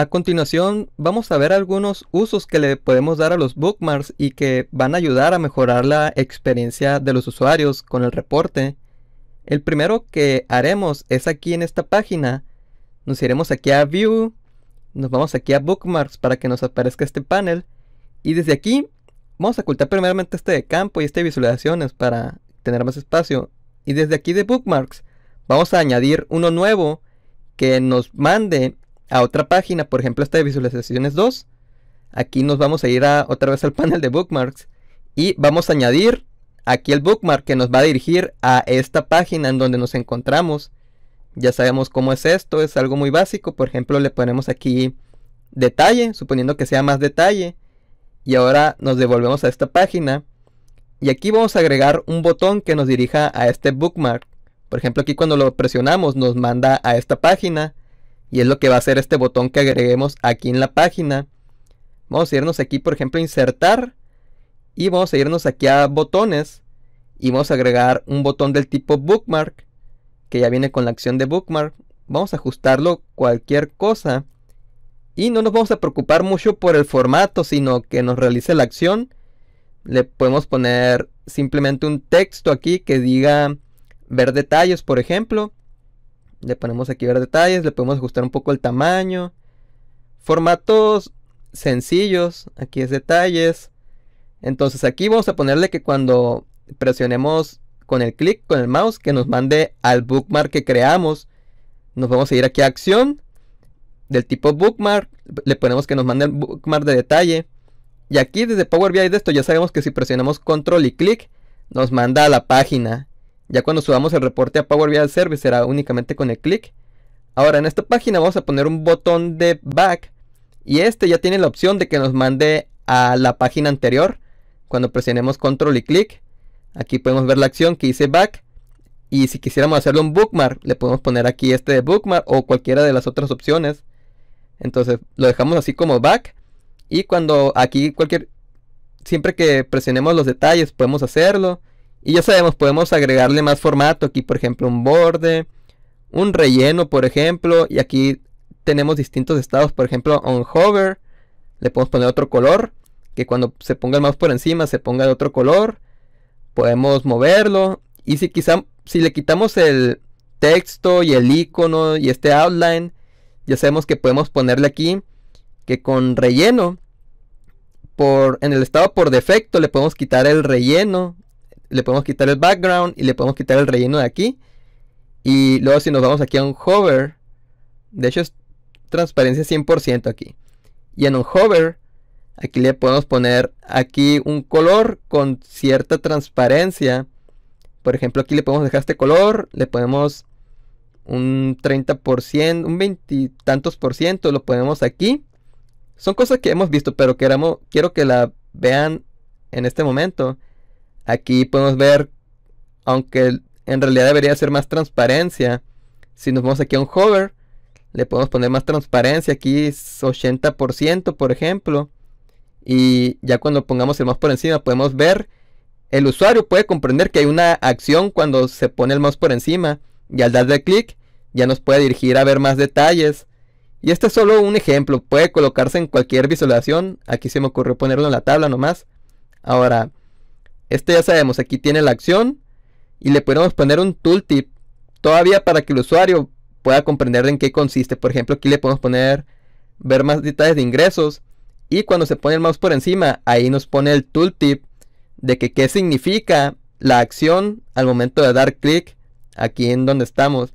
A continuación vamos a ver algunos usos que le podemos dar a los bookmarks y que van a ayudar a mejorar la experiencia de los usuarios con el reporte. El primero que haremos es aquí en esta página. Nos iremos aquí a View, nos vamos aquí a Bookmarks para que nos aparezca este panel. Y desde aquí vamos a ocultar primeramente este de campo y este de visualizaciones para tener más espacio. Y desde aquí de Bookmarks vamos a añadir uno nuevo que nos mande a otra página, por ejemplo esta de visualizaciones 2, aquí nos vamos a ir a, otra vez al panel de bookmarks y vamos a añadir aquí el bookmark que nos va a dirigir a esta página en donde nos encontramos. Ya sabemos cómo es esto, es algo muy básico, por ejemplo le ponemos aquí detalle, suponiendo que sea más detalle, y ahora nos devolvemos a esta página y aquí vamos a agregar un botón que nos dirija a este bookmark. Por ejemplo, aquí cuando lo presionamos nos manda a esta página y es lo que va a hacer este botón que agreguemos aquí en la página. Vamos a irnos aquí, por ejemplo, a insertar. Y vamos a irnos aquí a botones. Y vamos a agregar un botón del tipo bookmark. Que ya viene con la acción de bookmark. Vamos a ajustarlo cualquier cosa. Y no nos vamos a preocupar mucho por el formato, sino que nos realice la acción. Le podemos poner simplemente un texto aquí que diga ver detalles, por ejemplo. Le ponemos aquí ver detalles, le podemos ajustar un poco el tamaño. Formatos sencillos, aquí es detalles. Entonces aquí vamos a ponerle que cuando presionemos con el clic, con el mouse, que nos mande al bookmark que creamos. Nos vamos a ir aquí a acción, del tipo bookmark, le ponemos que nos mande el bookmark de detalle. Y aquí desde Power BI de esto ya sabemos que si presionamos control y clic, nos manda a la página. Ya cuando subamos el reporte a Power BI Service será únicamente con el clic. Ahora en esta página vamos a poner un botón de back y este ya tiene la opción de que nos mande a la página anterior. Cuando presionemos control y clic, aquí podemos ver la acción que dice back. Y si quisiéramos hacerlo un bookmark, le podemos poner aquí este de bookmark o cualquiera de las otras opciones. Entonces lo dejamos así como back. Y cuando aquí cualquier... Siempre que presionemos los detalles podemos hacerlo. Y ya sabemos, podemos agregarle más formato. Aquí, por ejemplo, un borde, un relleno, por ejemplo. Y aquí tenemos distintos estados. Por ejemplo, on hover. Le podemos poner otro color. Que cuando se ponga el mouse por encima se ponga de otro color. Podemos moverlo. Y si quizá, si le quitamos el texto y el icono y este outline, ya sabemos que podemos ponerle aquí que con relleno, por, en el estado por defecto le podemos quitar el relleno le podemos quitar el background y le podemos quitar el relleno de aquí. Y luego si nos vamos aquí a un hover, de hecho es transparencia 100% aquí. Y en un hover, aquí le podemos poner aquí un color con cierta transparencia. Por ejemplo, aquí le podemos dejar este color, le ponemos un 30%, un tantos por ciento, lo ponemos aquí. Son cosas que hemos visto, pero queramos, quiero que la vean en este momento. Aquí podemos ver, aunque en realidad debería ser más transparencia. Si nos vamos aquí a un hover, le podemos poner más transparencia. Aquí es 80%, por ejemplo. Y ya cuando pongamos el mouse por encima, podemos ver. El usuario puede comprender que hay una acción cuando se pone el mouse por encima. Y al darle clic, ya nos puede dirigir a ver más detalles. Y este es solo un ejemplo, puede colocarse en cualquier visualización. Aquí se me ocurrió ponerlo en la tabla nomás. Ahora, este ya sabemos, aquí tiene la acción y le podemos poner un tooltip todavía para que el usuario pueda comprender en qué consiste. Por ejemplo, aquí le podemos poner ver más detalles de ingresos y cuando se pone el mouse por encima, ahí nos pone el tooltip de que qué significa la acción al momento de dar clic aquí en donde estamos.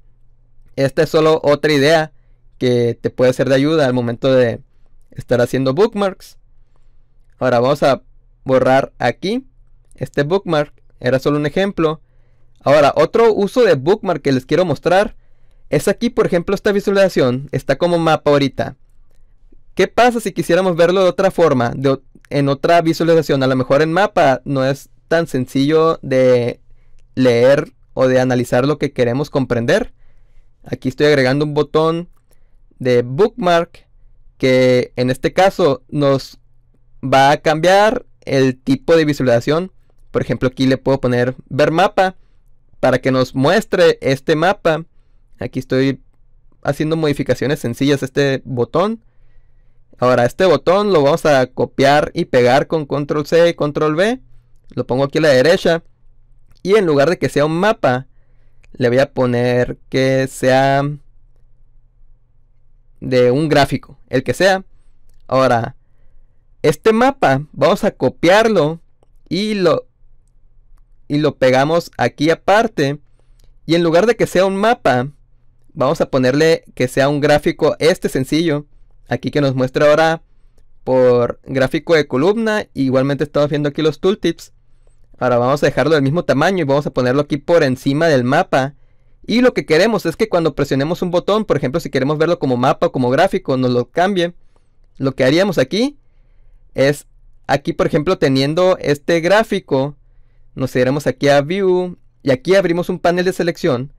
Esta es solo otra idea que te puede ser de ayuda al momento de estar haciendo bookmarks. Ahora vamos a borrar aquí. Este bookmark era solo un ejemplo. Ahora, otro uso de bookmark que les quiero mostrar es aquí, por ejemplo, esta visualización está como mapa ahorita. ¿Qué pasa si quisiéramos verlo de otra forma, en otra visualización? A lo mejor en mapa no es tan sencillo de leer o de analizar lo que queremos comprender. Aquí estoy agregando un botón de bookmark que en este caso nos va a cambiar el tipo de visualización por ejemplo, aquí le puedo poner ver mapa para que nos muestre este mapa. Aquí estoy haciendo modificaciones sencillas a este botón. Ahora este botón lo vamos a copiar y pegar con control C y control V. Lo pongo aquí a la derecha. Y en lugar de que sea un mapa, le voy a poner que sea de un gráfico, el que sea. Ahora, este mapa vamos a copiarlo y lo y lo pegamos aquí aparte. Y en lugar de que sea un mapa, vamos a ponerle que sea un gráfico este sencillo. Aquí que nos muestra ahora por gráfico de columna. Igualmente estamos viendo aquí los tooltips. Ahora vamos a dejarlo del mismo tamaño y vamos a ponerlo aquí por encima del mapa. Y lo que queremos es que cuando presionemos un botón, por ejemplo si queremos verlo como mapa o como gráfico, nos lo cambie. Lo que haríamos aquí es, aquí por ejemplo teniendo este gráfico, nos iremos aquí a View y aquí abrimos un panel de selección.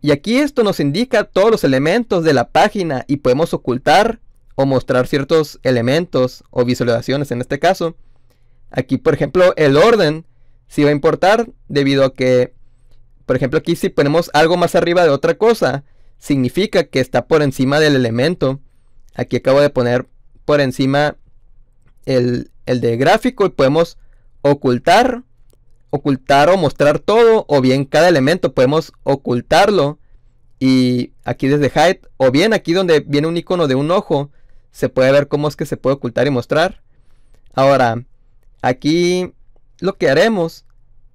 Y aquí esto nos indica todos los elementos de la página y podemos ocultar o mostrar ciertos elementos o visualizaciones en este caso. Aquí, por ejemplo, el orden si va a importar debido a que, por ejemplo, aquí si ponemos algo más arriba de otra cosa, significa que está por encima del elemento. Aquí acabo de poner por encima el, el de gráfico y podemos ocultar ocultar o mostrar todo, o bien cada elemento podemos ocultarlo. Y aquí desde Hide, o bien aquí donde viene un icono de un ojo, se puede ver cómo es que se puede ocultar y mostrar. Ahora, aquí lo que haremos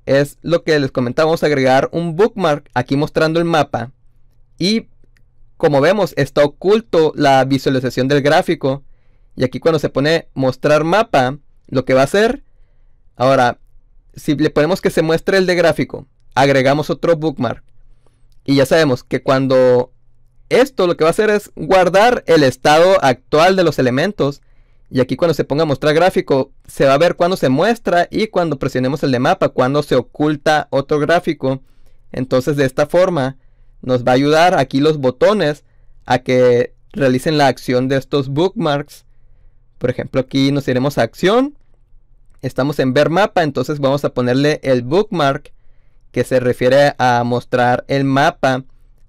es lo que les comentamos agregar un bookmark aquí mostrando el mapa. Y como vemos, está oculto la visualización del gráfico. Y aquí cuando se pone mostrar mapa, lo que va a hacer, ahora si le ponemos que se muestre el de gráfico, agregamos otro bookmark. Y ya sabemos que cuando esto lo que va a hacer es guardar el estado actual de los elementos. Y aquí cuando se ponga mostrar gráfico, se va a ver cuando se muestra y cuando presionemos el de mapa, cuando se oculta otro gráfico. Entonces de esta forma nos va a ayudar aquí los botones a que realicen la acción de estos bookmarks. Por ejemplo, aquí nos iremos a acción estamos en ver mapa, entonces vamos a ponerle el bookmark que se refiere a mostrar el mapa.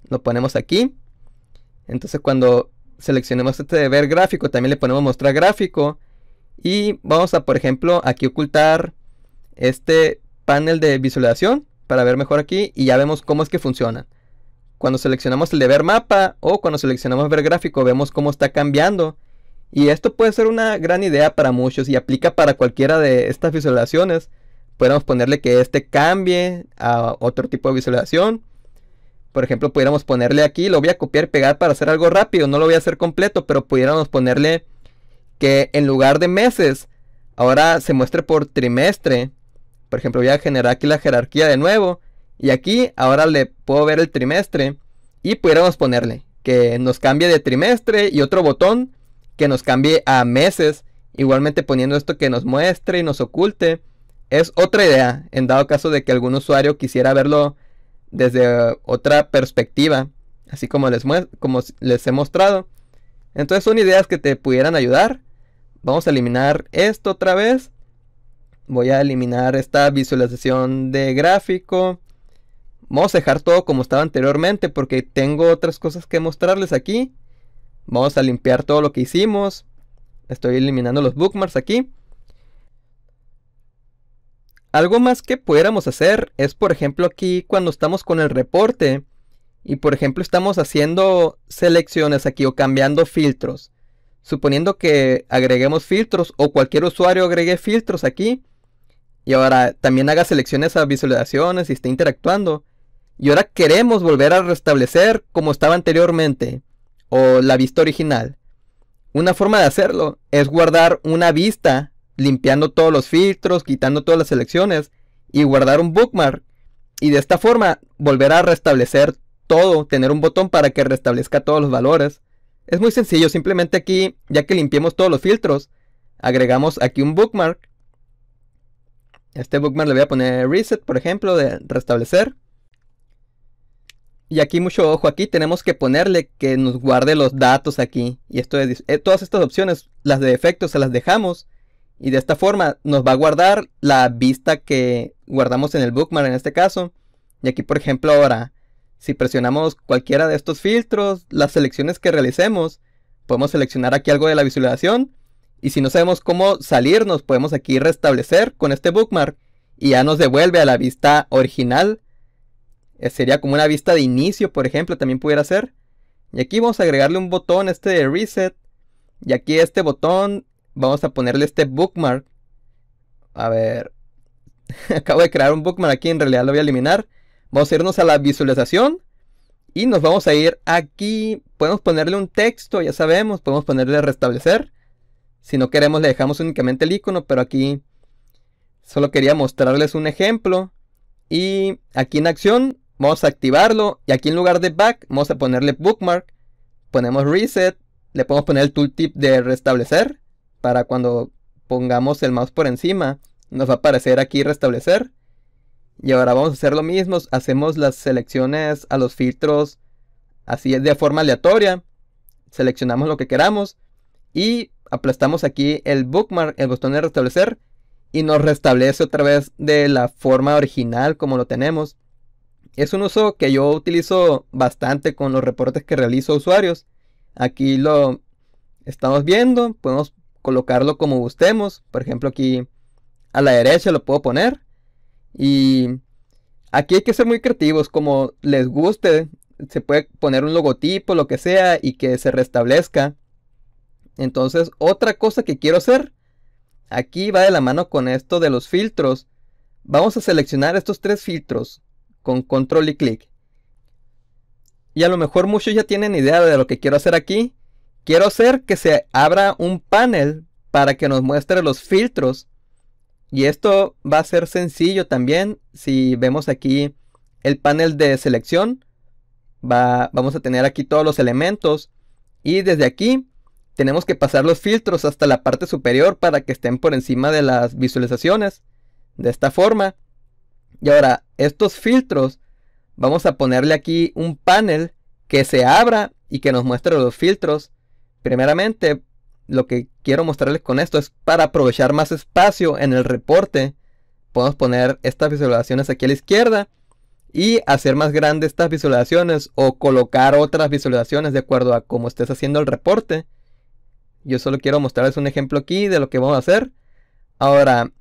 Lo ponemos aquí. Entonces cuando seleccionemos este de ver gráfico, también le ponemos mostrar gráfico. Y vamos a, por ejemplo, aquí ocultar este panel de visualización para ver mejor aquí y ya vemos cómo es que funciona. Cuando seleccionamos el de ver mapa o cuando seleccionamos ver gráfico, vemos cómo está cambiando y esto puede ser una gran idea para muchos y aplica para cualquiera de estas visualizaciones. Podríamos ponerle que este cambie a otro tipo de visualización. Por ejemplo, pudiéramos ponerle aquí, lo voy a copiar y pegar para hacer algo rápido, no lo voy a hacer completo, pero pudiéramos ponerle que en lugar de meses, ahora se muestre por trimestre. Por ejemplo, voy a generar aquí la jerarquía de nuevo. Y aquí ahora le puedo ver el trimestre. Y pudiéramos ponerle que nos cambie de trimestre y otro botón que nos cambie a meses, igualmente poniendo esto que nos muestre y nos oculte, es otra idea, en dado caso de que algún usuario quisiera verlo desde eh, otra perspectiva, así como les, como les he mostrado. Entonces son ideas que te pudieran ayudar. Vamos a eliminar esto otra vez. Voy a eliminar esta visualización de gráfico. Vamos a dejar todo como estaba anteriormente porque tengo otras cosas que mostrarles aquí. Vamos a limpiar todo lo que hicimos. Estoy eliminando los bookmarks aquí. Algo más que pudiéramos hacer es, por ejemplo, aquí cuando estamos con el reporte y, por ejemplo, estamos haciendo selecciones aquí o cambiando filtros. Suponiendo que agreguemos filtros o cualquier usuario agregue filtros aquí y ahora también haga selecciones a visualizaciones y esté interactuando. Y ahora queremos volver a restablecer como estaba anteriormente o la vista original. Una forma de hacerlo es guardar una vista, limpiando todos los filtros, quitando todas las selecciones y guardar un bookmark. Y de esta forma volver a restablecer todo, tener un botón para que restablezca todos los valores. Es muy sencillo, simplemente aquí, ya que limpiemos todos los filtros, agregamos aquí un bookmark. Este bookmark le voy a poner reset, por ejemplo, de restablecer. Y aquí mucho ojo, aquí tenemos que ponerle que nos guarde los datos aquí. Y eh, todas estas opciones, las de defecto se las dejamos. Y de esta forma nos va a guardar la vista que guardamos en el bookmark en este caso. Y aquí por ejemplo ahora, si presionamos cualquiera de estos filtros, las selecciones que realicemos, podemos seleccionar aquí algo de la visualización. Y si no sabemos cómo salir, nos podemos aquí restablecer con este bookmark y ya nos devuelve a la vista original eh, sería como una vista de inicio, por ejemplo, también pudiera ser. Y aquí vamos a agregarle un botón, este de reset. Y aquí este botón, vamos a ponerle este bookmark. A ver, acabo de crear un bookmark aquí, en realidad lo voy a eliminar. Vamos a irnos a la visualización. Y nos vamos a ir aquí, podemos ponerle un texto, ya sabemos, podemos ponerle restablecer. Si no queremos le dejamos únicamente el icono, pero aquí solo quería mostrarles un ejemplo. Y aquí en acción vamos a activarlo y aquí en lugar de back vamos a ponerle bookmark, ponemos reset, le podemos poner el tooltip de restablecer para cuando pongamos el mouse por encima nos va a aparecer aquí restablecer y ahora vamos a hacer lo mismo, hacemos las selecciones a los filtros así de forma aleatoria, seleccionamos lo que queramos y aplastamos aquí el bookmark, el botón de restablecer y nos restablece otra vez de la forma original como lo tenemos. Es un uso que yo utilizo bastante con los reportes que realizo usuarios. Aquí lo estamos viendo, podemos colocarlo como gustemos. Por ejemplo, aquí a la derecha lo puedo poner. Y aquí hay que ser muy creativos, como les guste. Se puede poner un logotipo, lo que sea, y que se restablezca. Entonces, otra cosa que quiero hacer, aquí va de la mano con esto de los filtros. Vamos a seleccionar estos tres filtros con control y clic. Y a lo mejor muchos ya tienen idea de lo que quiero hacer aquí. Quiero hacer que se abra un panel para que nos muestre los filtros. Y esto va a ser sencillo también. Si vemos aquí el panel de selección, vamos a tener aquí todos los elementos. Y desde aquí tenemos que pasar los filtros hasta la parte superior para que estén por encima de las visualizaciones. De esta forma. Y ahora, estos filtros, vamos a ponerle aquí un panel que se abra y que nos muestre los filtros. Primeramente, lo que quiero mostrarles con esto es para aprovechar más espacio en el reporte. Podemos poner estas visualizaciones aquí a la izquierda y hacer más grandes estas visualizaciones o colocar otras visualizaciones de acuerdo a cómo estés haciendo el reporte. Yo solo quiero mostrarles un ejemplo aquí de lo que vamos a hacer. Ahora,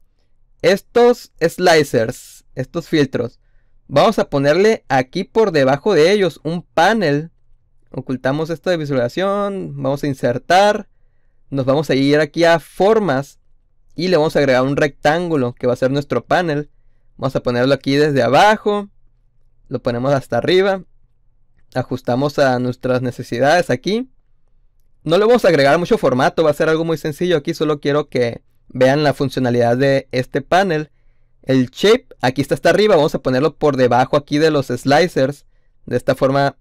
estos slicers estos filtros. Vamos a ponerle aquí por debajo de ellos un panel. Ocultamos esto de visualización. Vamos a insertar. Nos vamos a ir aquí a formas. Y le vamos a agregar un rectángulo que va a ser nuestro panel. Vamos a ponerlo aquí desde abajo. Lo ponemos hasta arriba. Ajustamos a nuestras necesidades aquí. No le vamos a agregar mucho formato. Va a ser algo muy sencillo. Aquí solo quiero que vean la funcionalidad de este panel el shape, aquí está hasta arriba, vamos a ponerlo por debajo aquí de los slicers. De esta forma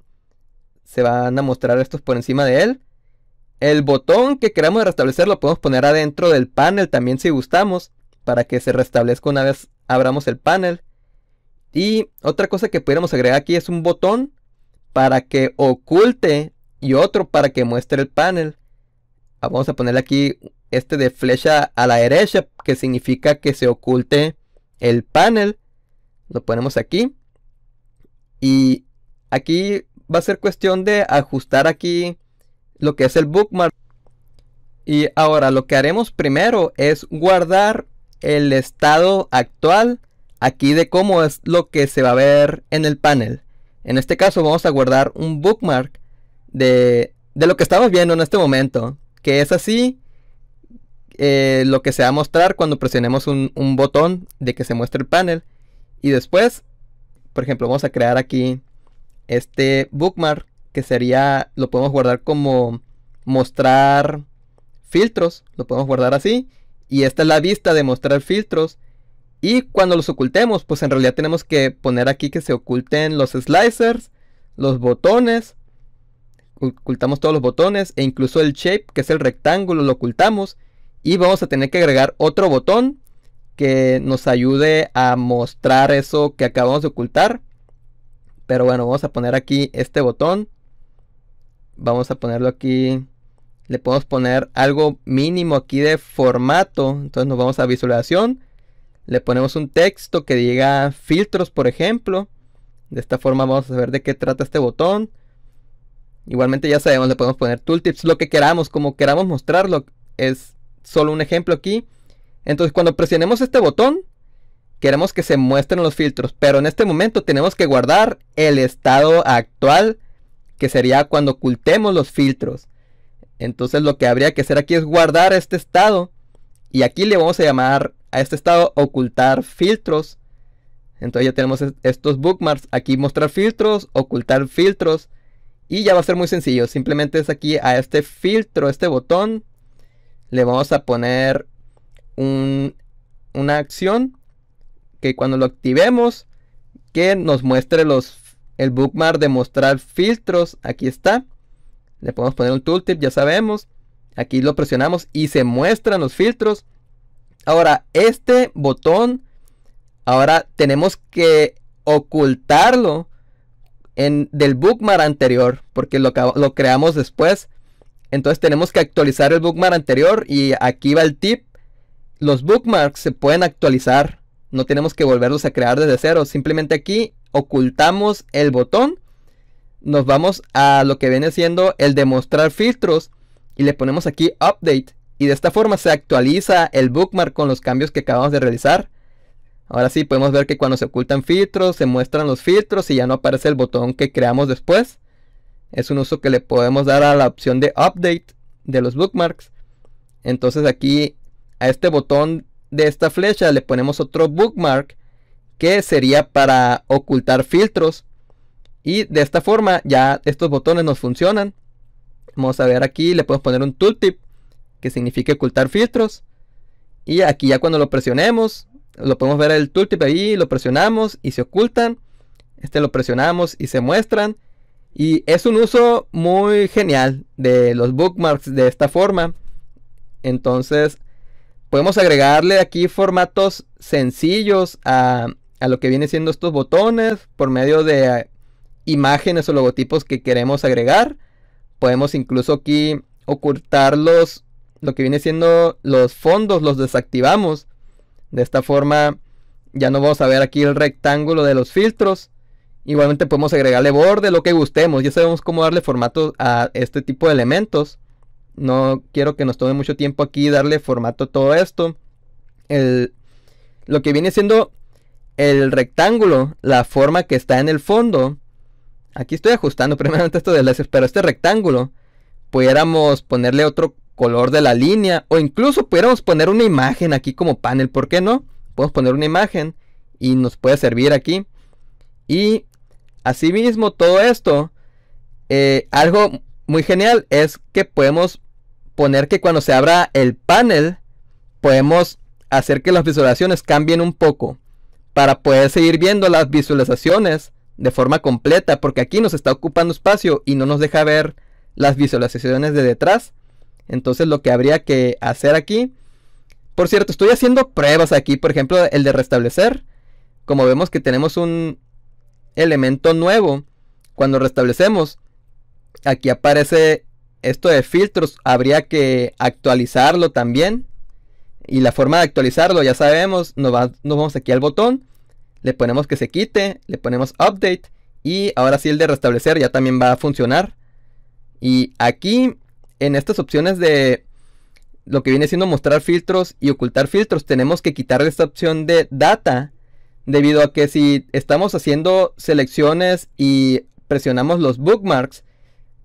se van a mostrar estos por encima de él. El botón que queramos restablecer lo podemos poner adentro del panel también si gustamos. Para que se restablezca una vez abramos el panel. Y otra cosa que pudiéramos agregar aquí es un botón para que oculte y otro para que muestre el panel. Ah, vamos a ponerle aquí este de flecha a la derecha que significa que se oculte el panel. Lo ponemos aquí. Y aquí va a ser cuestión de ajustar aquí lo que es el bookmark. Y ahora lo que haremos primero es guardar el estado actual aquí de cómo es lo que se va a ver en el panel. En este caso vamos a guardar un bookmark de, de lo que estamos viendo en este momento. Que es así eh, lo que se va a mostrar cuando presionemos un, un, botón de que se muestre el panel. Y después, por ejemplo, vamos a crear aquí este bookmark que sería, lo podemos guardar como mostrar filtros, lo podemos guardar así. Y esta es la vista de mostrar filtros. Y cuando los ocultemos, pues en realidad tenemos que poner aquí que se oculten los slicers, los botones, ocultamos todos los botones e incluso el shape, que es el rectángulo, lo ocultamos y vamos a tener que agregar otro botón que nos ayude a mostrar eso que acabamos de ocultar. Pero bueno, vamos a poner aquí este botón. Vamos a ponerlo aquí. Le podemos poner algo mínimo aquí de formato. Entonces nos vamos a visualización. Le ponemos un texto que diga filtros, por ejemplo. De esta forma vamos a ver de qué trata este botón. Igualmente ya sabemos, le podemos poner tooltips, lo que queramos, como queramos mostrarlo. Es solo un ejemplo aquí. Entonces cuando presionemos este botón, queremos que se muestren los filtros, pero en este momento tenemos que guardar el estado actual, que sería cuando ocultemos los filtros. Entonces lo que habría que hacer aquí es guardar este estado, y aquí le vamos a llamar a este estado ocultar filtros. Entonces ya tenemos estos bookmarks, aquí mostrar filtros, ocultar filtros, y ya va a ser muy sencillo, simplemente es aquí a este filtro, este botón, le vamos a poner un, una acción que cuando lo activemos, que nos muestre los, el bookmark de mostrar filtros. Aquí está. Le podemos poner un tooltip, ya sabemos. Aquí lo presionamos y se muestran los filtros. Ahora, este botón, ahora tenemos que ocultarlo en, del bookmark anterior, porque lo, lo creamos después. Entonces tenemos que actualizar el bookmark anterior y aquí va el tip. Los bookmarks se pueden actualizar. No tenemos que volverlos a crear desde cero. Simplemente aquí ocultamos el botón. Nos vamos a lo que viene siendo el de mostrar filtros. Y le ponemos aquí update. Y de esta forma se actualiza el bookmark con los cambios que acabamos de realizar. Ahora sí podemos ver que cuando se ocultan filtros, se muestran los filtros y ya no aparece el botón que creamos después es un uso que le podemos dar a la opción de update de los bookmarks. Entonces aquí a este botón de esta flecha le ponemos otro bookmark que sería para ocultar filtros. Y de esta forma ya estos botones nos funcionan. Vamos a ver aquí, le podemos poner un tooltip que significa ocultar filtros. Y aquí ya cuando lo presionemos, lo podemos ver el tooltip ahí, lo presionamos y se ocultan. Este lo presionamos y se muestran. Y es un uso muy genial de los bookmarks de esta forma. Entonces, podemos agregarle aquí formatos sencillos a, lo que viene siendo estos botones por medio de imágenes o logotipos que queremos agregar. Podemos incluso aquí ocultarlos, lo que viene siendo los fondos, los desactivamos. De esta forma ya no vamos a ver aquí el rectángulo de los filtros. Igualmente podemos agregarle borde, lo que gustemos. Ya sabemos cómo darle formato a este tipo de elementos. No quiero que nos tome mucho tiempo aquí darle formato a todo esto. lo que viene siendo el rectángulo, la forma que está en el fondo. Aquí estoy ajustando primeramente esto de láser, pero este rectángulo pudiéramos ponerle otro color de la línea o incluso pudiéramos poner una imagen aquí como panel, ¿por qué no? Podemos poner una imagen y nos puede servir aquí. Y Asimismo, todo esto, eh, algo muy genial es que podemos poner que cuando se abra el panel, podemos hacer que las visualizaciones cambien un poco para poder seguir viendo las visualizaciones de forma completa, porque aquí nos está ocupando espacio y no nos deja ver las visualizaciones de detrás. Entonces lo que habría que hacer aquí, por cierto, estoy haciendo pruebas aquí, por ejemplo, el de restablecer. Como vemos que tenemos un, elemento nuevo. Cuando restablecemos, aquí aparece esto de filtros, habría que actualizarlo también. Y la forma de actualizarlo, ya sabemos, nos, vamos aquí al botón, le ponemos que se quite, le ponemos update y ahora sí el de restablecer ya también va a funcionar. Y aquí en estas opciones de lo que viene siendo mostrar filtros y ocultar filtros, tenemos que quitar esta opción de data debido a que si estamos haciendo selecciones y presionamos los bookmarks,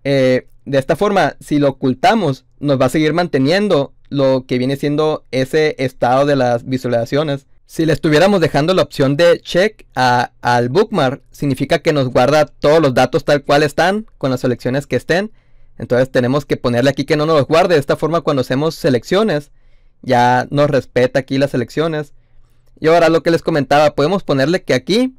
eh, de esta forma, si lo ocultamos, nos va a seguir manteniendo lo que viene siendo ese estado de las visualizaciones. Si le estuviéramos dejando la opción de check a, al bookmark, significa que nos guarda todos los datos tal cual están, con las selecciones que estén. Entonces tenemos que ponerle aquí que no nos guarde. De esta forma, cuando hacemos selecciones, ya nos respeta aquí las selecciones. Y ahora lo que les comentaba, podemos ponerle que aquí,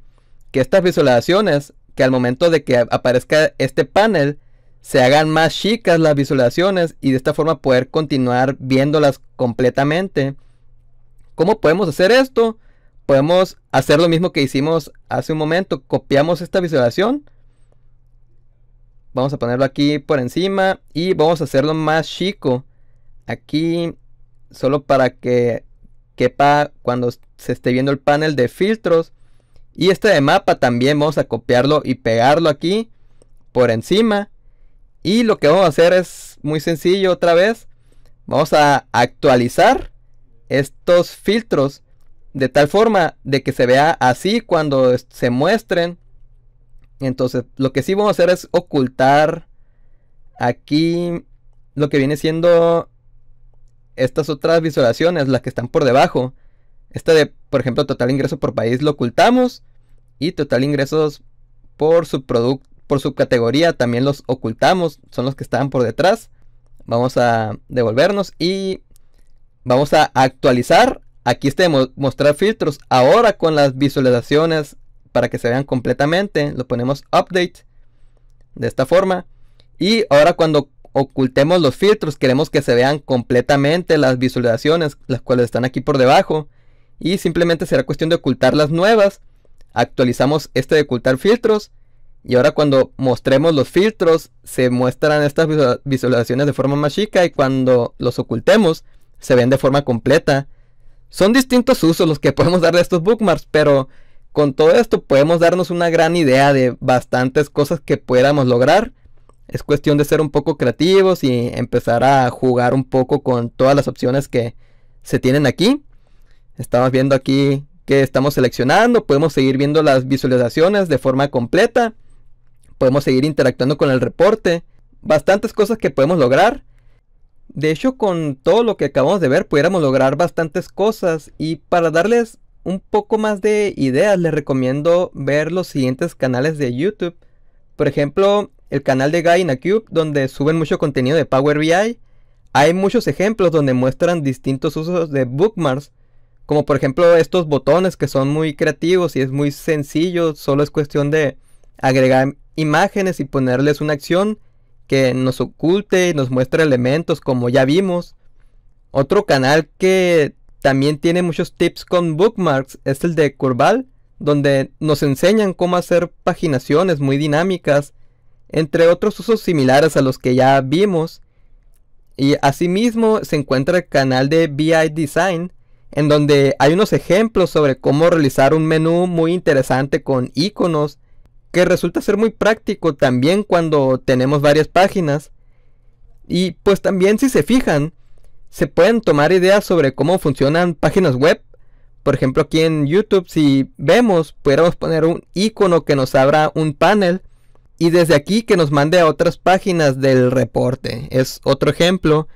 que estas visualizaciones, que al momento de que aparezca este panel, se hagan más chicas las visualizaciones y de esta forma poder continuar viéndolas completamente. ¿Cómo podemos hacer esto? Podemos hacer lo mismo que hicimos hace un momento. Copiamos esta visualización. Vamos a ponerlo aquí por encima y vamos a hacerlo más chico. Aquí, solo para que quepa cuando se esté viendo el panel de filtros. Y este de mapa también vamos a copiarlo y pegarlo aquí por encima. Y lo que vamos a hacer es muy sencillo otra vez. Vamos a actualizar estos filtros de tal forma de que se vea así cuando se muestren. Entonces lo que sí vamos a hacer es ocultar aquí lo que viene siendo estas otras visualizaciones, las que están por debajo, esta de, por ejemplo, total ingreso por país lo ocultamos y total ingresos por subproducto por subcategoría también los ocultamos, son los que están por detrás. Vamos a devolvernos y vamos a actualizar. Aquí está mostrar filtros. Ahora con las visualizaciones para que se vean completamente, lo ponemos update de esta forma. Y ahora cuando ocultemos los filtros, queremos que se vean completamente las visualizaciones, las cuales están aquí por debajo. Y simplemente será cuestión de ocultar las nuevas. Actualizamos este de ocultar filtros. Y ahora cuando mostremos los filtros, se muestran estas visualizaciones de forma más chica y cuando los ocultemos, se ven de forma completa. Son distintos usos los que podemos darle a estos bookmarks, pero con todo esto podemos darnos una gran idea de bastantes cosas que podamos lograr es cuestión de ser un poco creativos y empezar a jugar un poco con todas las opciones que se tienen aquí. Estamos viendo aquí que estamos seleccionando, podemos seguir viendo las visualizaciones de forma completa, podemos seguir interactuando con el reporte, bastantes cosas que podemos lograr. De hecho, con todo lo que acabamos de ver, pudiéramos lograr bastantes cosas y para darles un poco más de ideas, les recomiendo ver los siguientes canales de YouTube. Por ejemplo, el canal de Gaina Cube, donde suben mucho contenido de Power BI. Hay muchos ejemplos donde muestran distintos usos de bookmarks, como por ejemplo estos botones que son muy creativos y es muy sencillo, solo es cuestión de agregar imágenes y ponerles una acción que nos oculte y nos muestre elementos como ya vimos. Otro canal que también tiene muchos tips con bookmarks es el de Curval, donde nos enseñan cómo hacer paginaciones muy dinámicas entre otros usos similares a los que ya vimos. Y asimismo se encuentra el canal de BI Design, en donde hay unos ejemplos sobre cómo realizar un menú muy interesante con iconos, que resulta ser muy práctico también cuando tenemos varias páginas. Y pues también si se fijan, se pueden tomar ideas sobre cómo funcionan páginas web. Por ejemplo, aquí en YouTube, si vemos, pudiéramos poner un icono que nos abra un panel y desde aquí que nos mande a otras páginas del reporte. Es otro ejemplo.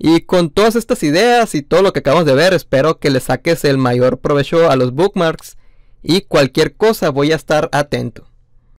Y con todas estas ideas y todo lo que acabamos de ver, espero que le saques el mayor provecho a los bookmarks. Y cualquier cosa voy a estar atento.